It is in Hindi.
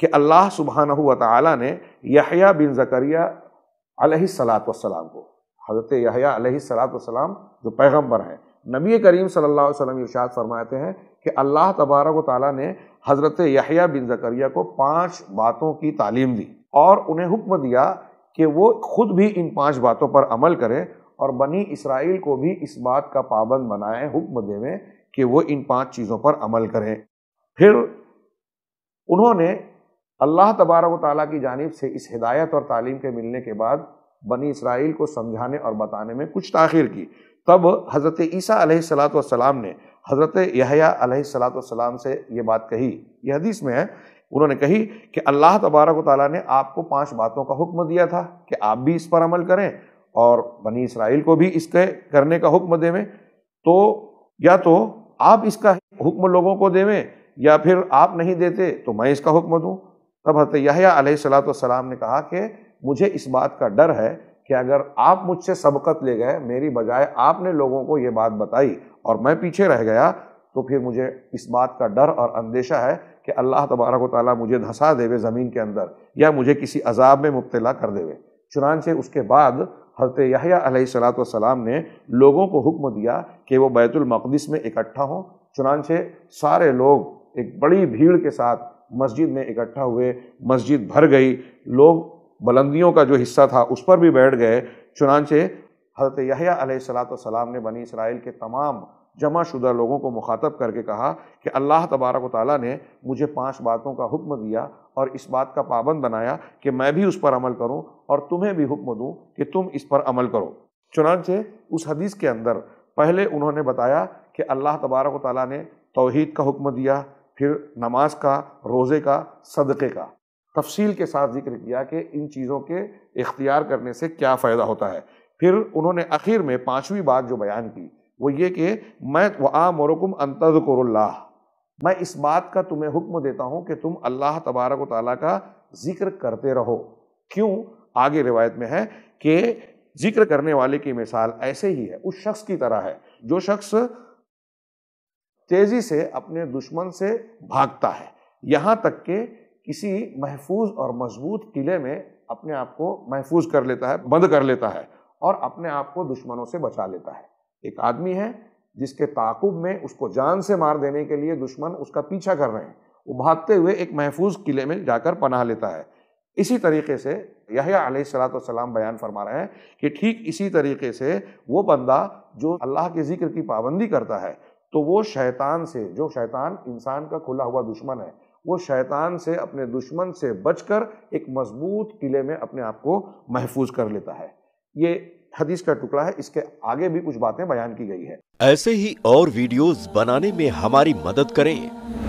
कि अल्लाह सुबहाना ताली ने यहिया बिन जकरिया सलात वसलाम को हज़रत यहिया सलात वसलाम जो पैगम्बर हैं नबी करीम सल्लल्लाहु अलैहि वसल्लम फरमाते हैं कि अल्लाह तबारक ताली ने हज़रत यहिया बिन जकरिया को पाँच बातों की तालीम दी और उन्हें हुक्म दिया कि वो खुद भी इन पाँच बातों पर अमल करें और बनी इसराइल को भी इस बात का पाबंद बनाएं हुक्म देवें कि वो इन पाँच चीज़ों पर अमल करें फिर उन्होंने अल्लाह तबारक ताली की जानब से इस हिदायत और तालीम के मिलने के बाद बनी इसराइल को समझाने और बताने में कुछ ताखिर की तब हज़रत ईसा सलात ने हज़रत यहया से ये बात कही यह हदीस में है उन्होंने कही कि अल्लाह तबारक ताली ने आपको पाँच बातों का हुक्म दिया था कि आप भी इस पर अमल करें और बनी इसराइल को भी इसके करने का हुक्म देवें तो या तो आप इसका हुक्म लोगों को देवें या फिर आप नहीं देते तो मैं इसका हुक्म दूँ तब हजरत यहिया सलाम ने कहा कि मुझे इस बात का डर है कि अगर आप मुझसे सबकत ले गए मेरी बजाय आपने लोगों को ये बात बताई और मैं पीछे रह गया तो फिर मुझे इस बात का डर और अंदेशा है कि अल्लाह तबारक ताली मुझे धंसा देवे ज़मीन के अंदर या मुझे किसी अजाब में मुबतला कर देवे चुनानचे उसके बाद हजरत यहियालाम ने लोगों को हुक्म दिया कि वह बैतुलमक़दस में इकट्ठा हों चुनानचे सारे लोग एक बड़ी भीड़ के साथ मस्जिद में इकट्ठा हुए मस्जिद भर गई लोग बुलंदियों का जो हिस्सा था उस पर भी बैठ गए चुनानचे हज़रत यहिया सलाम ने बनी इसराइल के तमाम जमा शुदा लोगों को मुखातब करके कहा कि अल्लाह तबारक ताली ने मुझे पांच बातों का हुक्म दिया और इस बात का पाबंद बनाया कि मैं भी उस पर अमल करूं और तुम्हें भी हुक्म दूं कि तुम इस पर अमल करो चुनानचे उस हदीस के अंदर पहले उन्होंने बताया कि अल्लाह तबारक ताली ने तोहद का हुक्म दिया फिर नमाज का रोज़े का सदक़े का तफसील के साथ जिक्र किया कि इन चीज़ों के इख्तियार करने से क्या फ़ायदा होता है फिर उन्होंने आखिर में पाँचवीं बात जो बयान की वो ये कि मैं वमरकुम अंतरकुरल्ला मैं इस बात का तुम्हें हुक्म देता हूँ कि तुम अल्लाह तबारक ताली का जिक्र करते रहो क्यों आगे रिवायत में है कि जिक्र करने वाले की मिसाल ऐसे ही है उस शख्स की तरह है जो शख्स तेजी से अपने दुश्मन से भागता है यहाँ तक के किसी महफूज और मजबूत किले में अपने आप को महफूज कर लेता है बंद कर लेता है और अपने आप को दुश्मनों से बचा लेता है एक आदमी है जिसके ताकुब में उसको जान से मार देने के लिए दुश्मन उसका पीछा कर रहे हैं वो भागते हुए एक महफूज किले में जाकर पनाह लेता है इसी तरीके से यहिया सलाम बयान फरमा रहे हैं कि ठीक इसी तरीके से वो बंदा जो अल्लाह के जिक्र की पाबंदी करता है तो वो शैतान से जो शैतान इंसान का खुला हुआ दुश्मन है वो शैतान से अपने दुश्मन से बचकर एक मजबूत किले में अपने आप को महफूज कर लेता है ये हदीस का टुकड़ा है इसके आगे भी कुछ बातें बयान की गई है ऐसे ही और वीडियोस बनाने में हमारी मदद करें